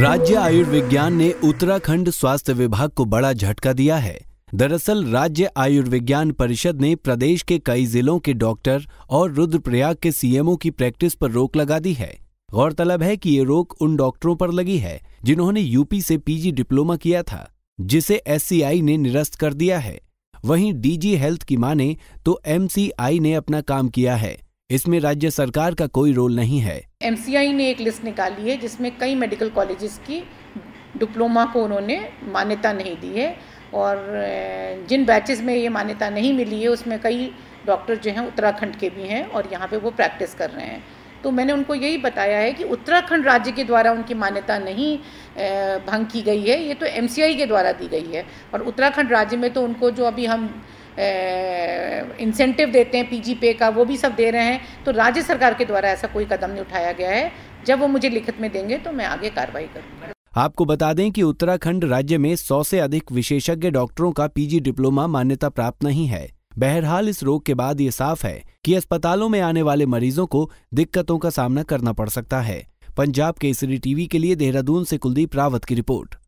राज्य आयुर्विज्ञान ने उत्तराखंड स्वास्थ्य विभाग को बड़ा झटका दिया है दरअसल राज्य आयुर्विज्ञान परिषद ने प्रदेश के कई जिलों के डॉक्टर और रुद्रप्रयाग के सीएमओ की प्रैक्टिस पर रोक लगा दी है गौरतलब है कि ये रोक उन डॉक्टरों पर लगी है जिन्होंने यूपी से पीजी डिप्लोमा किया था जिसे एससीआई ने निरस्त कर दिया है वहीं डीजी हेल्थ की माने तो एमसीआई ने अपना काम किया है इसमें राज्य सरकार का कोई रोल नहीं है एम ने एक लिस्ट निकाली है जिसमें कई मेडिकल कॉलेजेस की डिप्लोमा को उन्होंने मान्यता नहीं दी है और जिन बैचेस में ये मान्यता नहीं मिली है उसमें कई डॉक्टर जो हैं उत्तराखंड के भी हैं और यहाँ पे वो प्रैक्टिस कर रहे हैं तो मैंने उनको यही बताया है कि उत्तराखंड राज्य के द्वारा उनकी मान्यता नहीं भंग की गई है ये तो एम के द्वारा दी गई है और उत्तराखंड राज्य में तो उनको जो अभी हम इंसेंटिव देते हैं पीजी पे का वो भी सब दे रहे हैं तो राज्य सरकार के द्वारा ऐसा कोई कदम नहीं उठाया गया है जब वो मुझे लिखित में देंगे तो मैं आगे कार्रवाई करूँगा आपको बता दें कि उत्तराखंड राज्य में 100 से अधिक विशेषज्ञ डॉक्टरों का पीजी डिप्लोमा मान्यता प्राप्त नहीं है बहरहाल इस रोग के बाद ये साफ है कि अस्पतालों में आने वाले मरीजों को दिक्कतों का सामना करना पड़ सकता है पंजाब के टीवी के लिए देहरादून से कुलदीप रावत की रिपोर्ट